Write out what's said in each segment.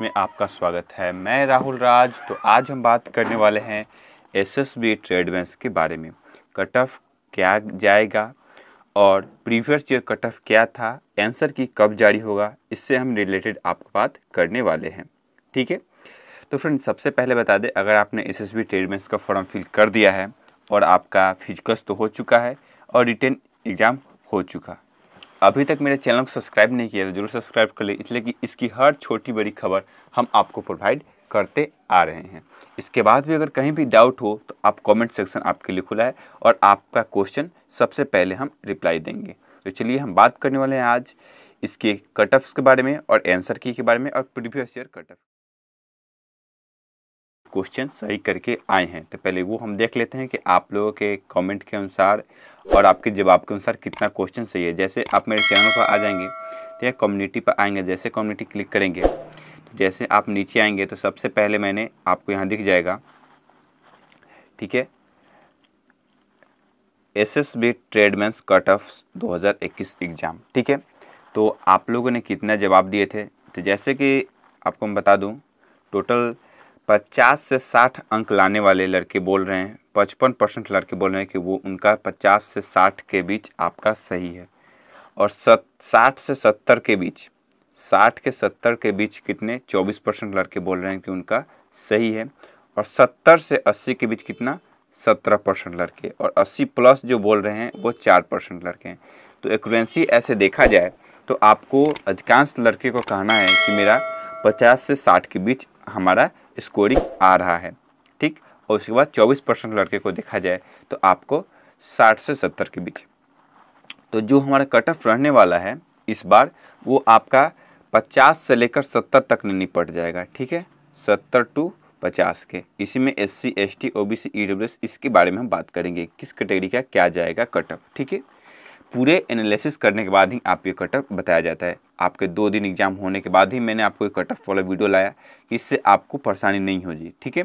में आपका स्वागत है मैं राहुल राज तो आज हम बात करने वाले हैं एस एस बी ट्रेडमेंस के बारे में कट ऑफ क्या जाएगा और प्रीवियस ईयर कट ऑफ क्या था आंसर की कब जारी होगा इससे हम रिलेटेड आपको बात करने वाले हैं ठीक है तो फ्रेंड सबसे पहले बता दें अगर आपने एस एस बी ट्रेडमेंस का फॉर्म फिल कर दिया है और आपका फिजिकल्स तो हो चुका है और रिटर्न एग्ज़ाम हो चुका अभी तक मेरे चैनल को सब्सक्राइब नहीं किया तो जरूर सब्सक्राइब कर ले इसलिए कि इसकी हर छोटी बड़ी खबर हम आपको प्रोवाइड करते आ रहे हैं इसके बाद भी अगर कहीं भी डाउट हो तो आप कमेंट सेक्शन आपके लिए खुला है और आपका क्वेश्चन सबसे पहले हम रिप्लाई देंगे तो चलिए हम बात करने वाले हैं आज इसके कटअप्स के बारे में और एंसर की के बारे में और प्रीवियस ईयर कटअप क्वेश्चन सही करके आए हैं तो पहले वो हम देख लेते हैं कि आप लोगों के कमेंट के अनुसार और आपके जवाब के अनुसार कितना क्वेश्चन सही है जैसे आप मेरे चैनल पर आ जाएंगे तो या कम्युनिटी पर आएंगे जैसे कम्युनिटी क्लिक करेंगे तो जैसे आप नीचे आएंगे तो सबसे पहले मैंने आपको यहाँ दिख जाएगा ठीक है S S B tradesmen cut off 2021 exam ठीक है तो आप लोगों ने कितना जवाब दिए थे तो जैसे कि आपको मैं बता दूं टोटल पचास से साठ अंक लाने वाले लड़के बोल रहे हैं पचपन परसेंट लड़के बोल रहे हैं कि वो उनका पचास से साठ के बीच आपका सही है और सत साठ से सत्तर के बीच साठ के सत्तर के बीच कितने चौबीस परसेंट लड़के बोल रहे हैं कि उनका सही है और सत्तर से अस्सी के बीच कितना सत्रह परसेंट लड़के और अस्सी प्लस जो बोल रहे हैं वो चार परसेंट लड़के हैं तो एक ऐसे देखा जाए तो आपको अधिकांश लड़के को कहना है कि मेरा पचास से साठ के बीच हमारा स्कोरिंग आ रहा है ठीक और उसके बाद 24 परसेंट लड़के को देखा जाए तो आपको 60 से 70 के बीच तो जो हमारा कट ऑफ रहने वाला है इस बार वो आपका 50 से लेकर 70 तक नहीं निपट जाएगा ठीक है 70 टू 50 के इसी में S C S T O B C E W S इसके बारे में हम बात करेंगे किस कैटेगरी का क्या जाएगा कट ऑफ ठीक है पूरे एनालिसिस करने के बाद ही आपको ये कटअप बताया जाता है आपके दो दिन एग्जाम होने के बाद ही मैंने आपको ये कटअप वाला वीडियो लाया कि इससे आपको परेशानी नहीं होगी ठीक है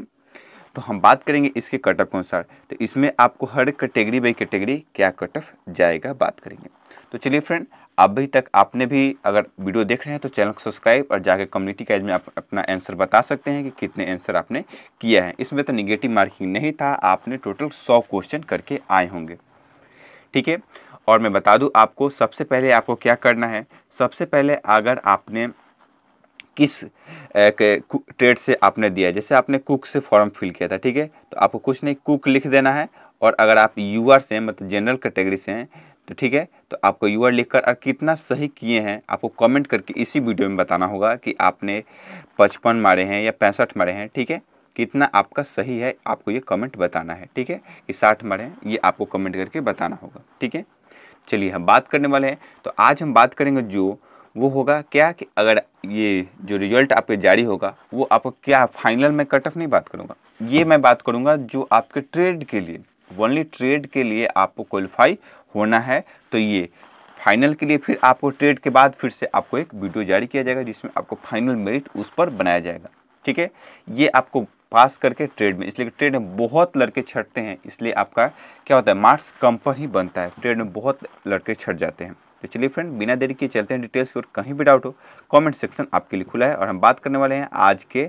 तो हम बात करेंगे इसके कटअप के अनुसार तो इसमें आपको हर कैटेगरी बाई कैटेगरी क्या कटअप जाएगा बात करेंगे तो चलिए फ्रेंड अभी तक आपने भी अगर वीडियो देख रहे हैं तो चैनल को सब्सक्राइब और जाकर कम्युनिटी कैज में आप अपना आंसर बता सकते हैं कि कितने आंसर आपने किया है इसमें तो निगेटिव मार्किंग नहीं था आपने टोटल सौ क्वेश्चन करके आए होंगे ठीक है और मैं बता दूं आपको सबसे पहले आपको क्या करना है सबसे पहले अगर आपने किस ट्रेड से आपने दिया जैसे आपने कुक से फॉर्म फिल किया था ठीक है तो आपको कुछ नहीं कुक लिख देना है और अगर आप यू आर से मतलब जनरल कैटेगरी से हैं तो ठीक है तो आपको यू आर लिख कर कितना सही किए हैं आपको कमेंट करके इसी वीडियो में बताना होगा कि आपने पचपन मारे हैं या पैंसठ मारे हैं ठीक है कितना आपका सही है आपको ये कमेंट बताना है ठीक है कि साठ मारे हैं ये आपको कमेंट करके बताना होगा ठीक है चलिए हम बात करने वाले हैं तो आज हम बात करेंगे जो वो होगा क्या कि अगर ये जो रिजल्ट आपके जारी होगा वो आपको क्या फाइनल में कट ऑफ नहीं बात करूँगा ये मैं बात करूँगा जो आपके ट्रेड के लिए ओनली ट्रेड के लिए आपको क्वालिफाई होना है तो ये फाइनल के लिए फिर आपको ट्रेड के बाद फिर से आपको एक वीडियो जारी किया जाएगा जिसमें आपको फाइनल मेरिट उस पर बनाया जाएगा ठीक है ये आपको खास करके ट्रेड में इसलिए ट्रेड में बहुत लड़के छटते हैं इसलिए आपका क्या होता है मार्क्स कम पर ही बनता है ट्रेड में बहुत लड़के छट जाते हैं तो चलिए फ्रेंड बिना देरी के चलते हैं डिटेल्स की ओर कहीं भी डाउट हो कमेंट सेक्शन आपके लिए खुला है और हम बात करने वाले हैं आज के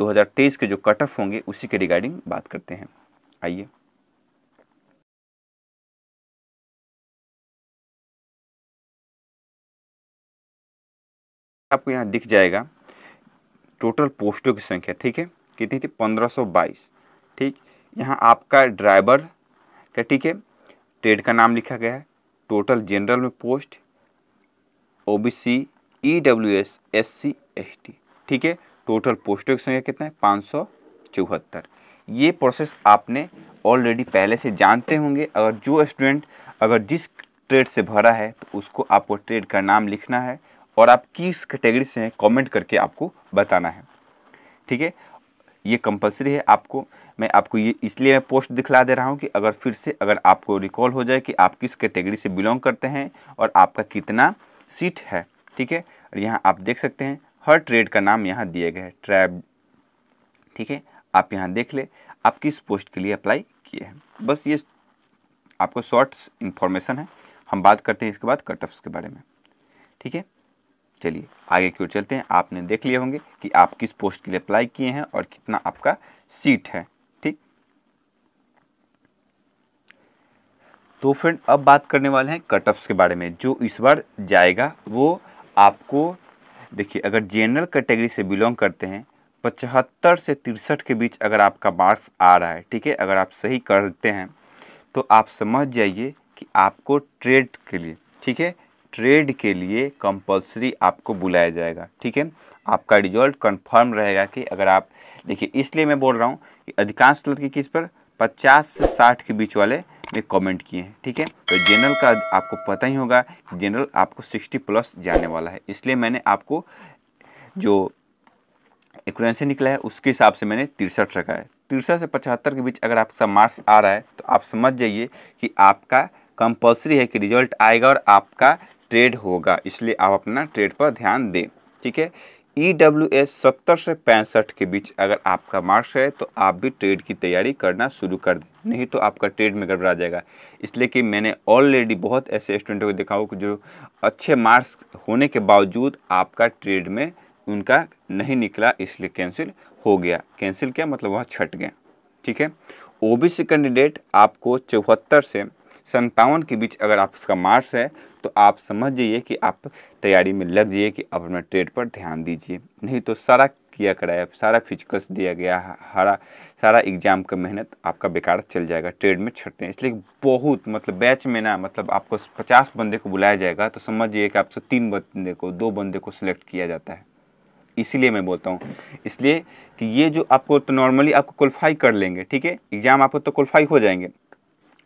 2023 के जो कट ऑफ होंगे उसी के रिगार्डिंग बात करते हैं आइए आपको यहाँ दिख जाएगा टोटल पोस्टों की संख्या ठीक है कितनी थी 1522 ठीक यहाँ आपका ड्राइवर का ठीक है ट्रेड का नाम लिखा गया है टोटल जनरल में post O B C E W S S C S T ठीक है टोटल पोस्टों की संख्या कितना है पाँच सौ चौहत्तर ये प्रोसेस आपने ऑलरेडी पहले से जानते होंगे अगर जो स्टूडेंट अगर जिस ट्रेड से भरा है तो उसको आपको ट्रेड का नाम लिखना है और आप किस कैटेगरी से हैं कमेंट करके आपको बताना है ठीक है ये कंपलसरी है आपको मैं आपको ये इसलिए मैं पोस्ट दिखला दे रहा हूँ कि अगर फिर से अगर आपको रिकॉल हो जाए कि आप किस कैटेगरी से बिलोंग करते हैं और आपका कितना सीट है ठीक है और यहाँ आप देख सकते हैं हर ट्रेड का नाम यहाँ दिए गए ट्रैब ठीक है आप यहाँ देख ले आप किस पोस्ट के लिए अप्लाई किए हैं बस ये आपको शॉर्ट्स इन्फॉर्मेशन है हम बात करते हैं इसके बाद कट ऑफ्स के बारे में ठीक है चलिए आगे क्यों चलते हैं आपने देख लिए होंगे कि आप किस पोस्ट के लिए अप्लाई किए हैं और कितना आपका सीट है ठीक तो फ्रेंड अब बात करने वाले हैं कट ऑफ्स के बारे में जो इस बार जाएगा वो आपको देखिए अगर जनरल कैटेगरी से बिलोंग करते हैं पचहत्तर से तिरसठ के बीच अगर आपका मार्क्स आ रहा है ठीक है अगर आप सही करते हैं तो आप समझ जाइए कि आपको ट्रेड के लिए ठीक है ट्रेड के लिए कंपलसरी आपको बुलाया जाएगा ठीक है आपका रिजल्ट कंफर्म रहेगा कि अगर आप देखिए इसलिए मैं बोल रहा हूँ कि अधिकांश लड़के किस पर 50 से 60 के बीच वाले में कमेंट किए हैं ठीक है तो जनरल का आपको पता ही होगा जनरल आपको 60 प्लस जाने वाला है इसलिए मैंने आपको जो एक्यूरेंसी निकला है उसके हिसाब से मैंने तिरसठ रखा है तिरसठ से पचहत्तर के बीच अगर आपका मार्क्स आ रहा है तो आप समझ जाइए कि आपका कंपल्सरी है कि रिजल्ट आएगा और आपका ट्रेड होगा इसलिए आप अपना ट्रेड पर ध्यान दें ठीक है ई डब्ल्यू एस सत्तर से पैंसठ के बीच अगर आपका मार्क्स है तो आप भी ट्रेड की तैयारी करना शुरू कर दें नहीं तो आपका ट्रेड में गड़बड़ा जाएगा इसलिए कि मैंने ऑलरेडी बहुत ऐसे स्टूडेंटों को देखा हो कि जो अच्छे मार्क्स होने के बावजूद आपका ट्रेड में उनका नहीं निकला इसलिए कैंसिल हो गया कैंसिल क्या मतलब वह छट गया ठीक है ओ बी सी कैंडिडेट आपको चौहत्तर से संतावन के बीच अगर आप इसका मार्क्स है तो आप समझ जाइए कि आप तैयारी में लग जाइए कि आप अपने ट्रेड पर ध्यान दीजिए नहीं तो सारा किया कराया सारा फिजिकल्स दिया गया हरा सारा एग्जाम का मेहनत आपका बेकार चल जाएगा ट्रेड में छटते हैं इसलिए बहुत मतलब बैच में ना मतलब आपको पचास बंदे को बुलाया जाएगा तो समझ जाइए कि आपसे तीन बंदे को दो बंदे को सिलेक्ट किया जाता है इसीलिए मैं बोलता हूँ इसलिए कि ये जो आपको तो नॉर्मली आपको क्वालिफाई कर लेंगे ठीक है एग्जाम आपको तो क्वालिफाई हो जाएंगे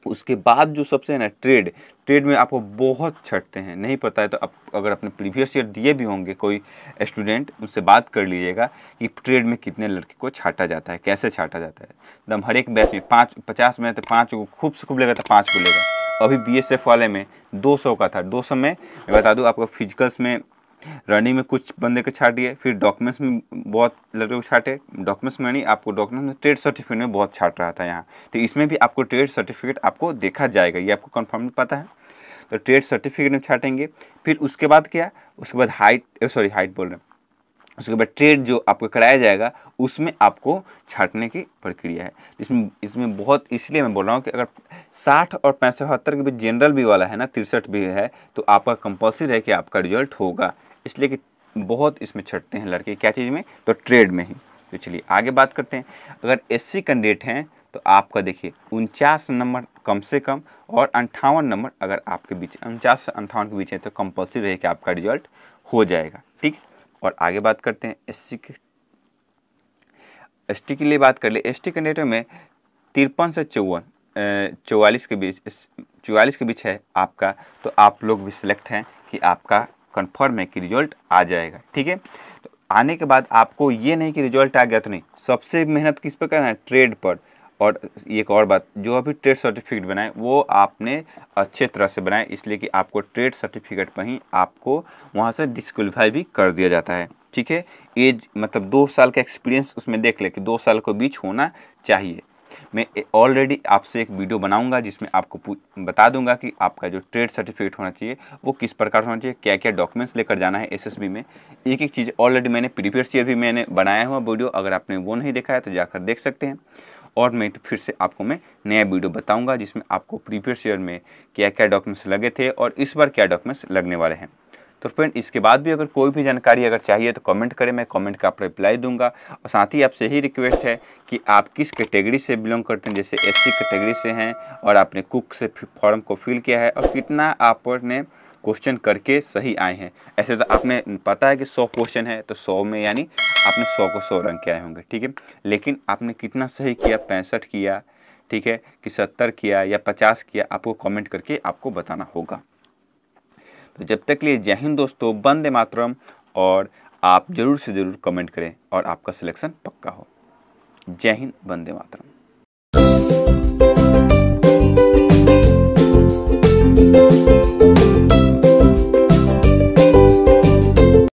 उसके बाद जो सबसे है ना ट्रेड ट्रेड में आपको बहुत छटते हैं नहीं पता है तो आप अगर अपने प्रीवियस ईयर दिए भी होंगे कोई स्टूडेंट उससे बात कर लीजिएगा कि ट्रेड में कितने लड़के को छाटा जाता है कैसे छाटा जाता है एकदम हर एक बैच में पाँच पचास में तो पाँच को खूब से खूब लेगा तो पाँच को लेगा अभी बी वाले में दो का था दो में मैं बता दूँ आपको फिजिकल्स में रनिंग में कुछ बंदे को छाट दिए फिर डॉक्यूमेंट्स में बहुत लड़के को छाटे डॉक्यूमेंट्स में नहीं आपको डॉक्यूमेंट्स में ट्रेड सर्टिफिकेट में बहुत छाट रहा था यहाँ तो इसमें भी आपको ट्रेड सर्टिफिकेट आपको देखा जाएगा ये आपको कन्फर्म पता है तो ट्रेड सर्टिफिकेट में छाटेंगे फिर उसके बाद क्या उसके बाद हाइट सॉरी हाइट बोल रहे हैं उसके बाद ट्रेड जो आपको कराया जाएगा उसमें आपको छाटने की प्रक्रिया है इसमें इसमें बहुत इसलिए मैं बोल रहा हूँ कि अगर साठ और पैंसठ के बीच जनरल भी वाला है ना तिरसठ भी है तो आपका कंपल्सरी है कि आपका रिजल्ट होगा इसलिए कि बहुत इसमें छटते हैं लड़के क्या चीज़ में तो ट्रेड में ही तो चलिए आगे बात करते हैं अगर एस कैंडिडेट हैं तो आपका देखिए उनचास नंबर कम से कम और अंठावन नंबर अगर आपके बीच उनचास से अंठावन के बीच है तो कंपल्सरी रहे कि आपका रिजल्ट हो जाएगा ठीक और आगे बात करते हैं एस के एस के लिए बात कर ले एस टी कैंडिडेटों में तिरपन से चौवन चौवालीस के बीच चौवालीस के बीच है आपका तो आप लोग भी सिलेक्ट हैं कि आपका कन्फर्म है कि रिजल्ट आ जाएगा ठीक है तो आने के बाद आपको ये नहीं कि रिजल्ट आ गया तो नहीं सबसे मेहनत किस पर करना है ट्रेड पर और एक और बात जो अभी ट्रेड सर्टिफिकेट बनाए वो आपने अच्छे तरह से बनाए इसलिए कि आपको ट्रेड सर्टिफिकेट पर ही आपको वहाँ से डिस्कलीफाई भी कर दिया जाता है ठीक है एज मतलब दो साल का एक्सपीरियंस उसमें देख ले कि दो साल के बीच होना चाहिए मैं ऑलरेडी आपसे एक वीडियो बनाऊंगा जिसमें आपको बता दूंगा कि आपका जो ट्रेड सर्टिफिकेट होना चाहिए वो किस प्रकार होना चाहिए क्या क्या डॉक्यूमेंट्स लेकर जाना है एसएसबी में एक एक चीज़ ऑलरेडी मैंने प्रीवियस चीज भी मैंने बनाया हुआ वीडियो अगर आपने वो नहीं देखा है तो जाकर देख सकते हैं और मैं तो फिर से आपको मैं नया वीडियो बताऊंगा जिसमें आपको प्रीवियस ईयर में क्या क्या डॉक्यूमेंट्स लगे थे और इस बार क्या डॉक्यूमेंट्स लगने वाले हैं तो फ्रेंड इसके बाद भी अगर कोई भी जानकारी अगर चाहिए तो कमेंट करें मैं कमेंट का रिप्लाई दूंगा और साथ ही आपसे यही रिक्वेस्ट है कि आप किस कैटेगरी से बिलोंग करते हैं जैसे एस कैटेगरी से हैं और आपने कुक से फॉर्म को फिल किया है और कितना आपने क्वेश्चन करके सही आए हैं ऐसे तो आपने पता है कि सौ क्वेश्चन है तो सौ में यानी आपने सौ को सौ रंग के आए होंगे ठीक है लेकिन आपने कितना सही किया पैंसठ किया ठीक है कि सत्तर किया या पचास किया आपको कमेंट करके आपको बताना होगा तो जब तक लिए जय हिंद दोस्तों बंदे मातरम और आप ज़रूर से ज़रूर कमेंट करें और आपका सिलेक्शन पक्का हो जय हिंद बंदे मातरम thank you